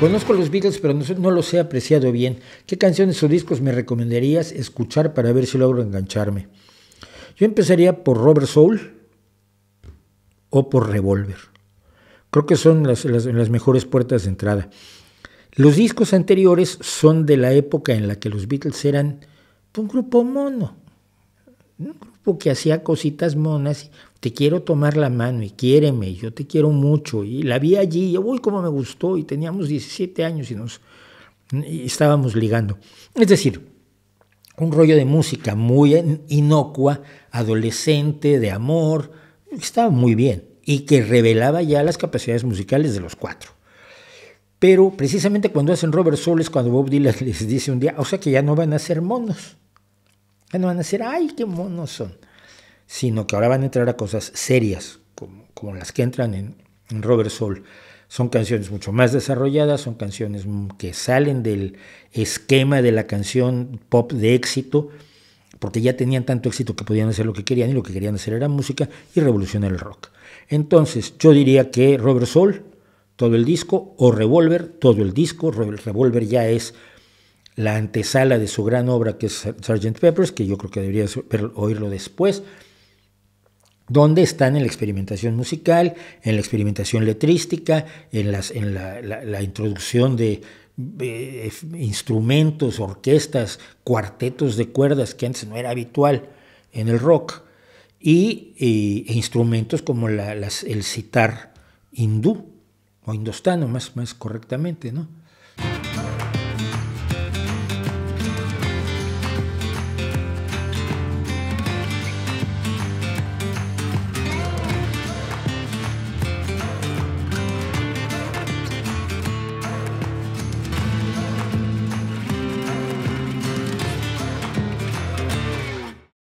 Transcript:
Conozco los Beatles, pero no, los he apreciado bien. ¿Qué canciones o discos me recomendarías escuchar para ver si logro engancharme? Yo empezaría por Robert Soul o por Revolver. Creo que son las, las mejores puertas de entrada. Los discos anteriores son de la época en la que los Beatles eran pues, un grupo mono un grupo que hacía cositas monas, te quiero tomar la mano y quiéreme, yo te quiero mucho, y la vi allí, y yo, uy, como me gustó, y teníamos 17 años y nos estábamos ligando. Es decir, un rollo de música muy inocua, adolescente, de amor, estaba muy bien, y que revelaba ya las capacidades musicales de los cuatro. Pero precisamente cuando hacen Robert Soles cuando Bob Dylan les dice un día, o sea que ya no van a ser monos. Ya no van a decir, ay, qué monos son. Sino que ahora van a entrar a cosas serias, como, las que entran en, en Robert Soul. Son canciones mucho más desarrolladas, son canciones que salen del esquema de la canción pop de éxito, porque ya tenían tanto éxito que podían hacer lo que querían y lo que querían hacer era música y revolucionar el rock. Entonces, yo diría que Robert Soul, todo el disco, o Revolver, todo el disco. Revolver ya es la antesala de su gran obra que es Sgt. Peppers, que yo creo que deberías oírlo después, donde están en la experimentación musical, en la experimentación letrística, en, las, en la, introducción de instrumentos, orquestas, cuartetos de cuerdas que antes no era habitual en el rock, y, e instrumentos como el sitar hindú o indostano más, más correctamente, ¿no?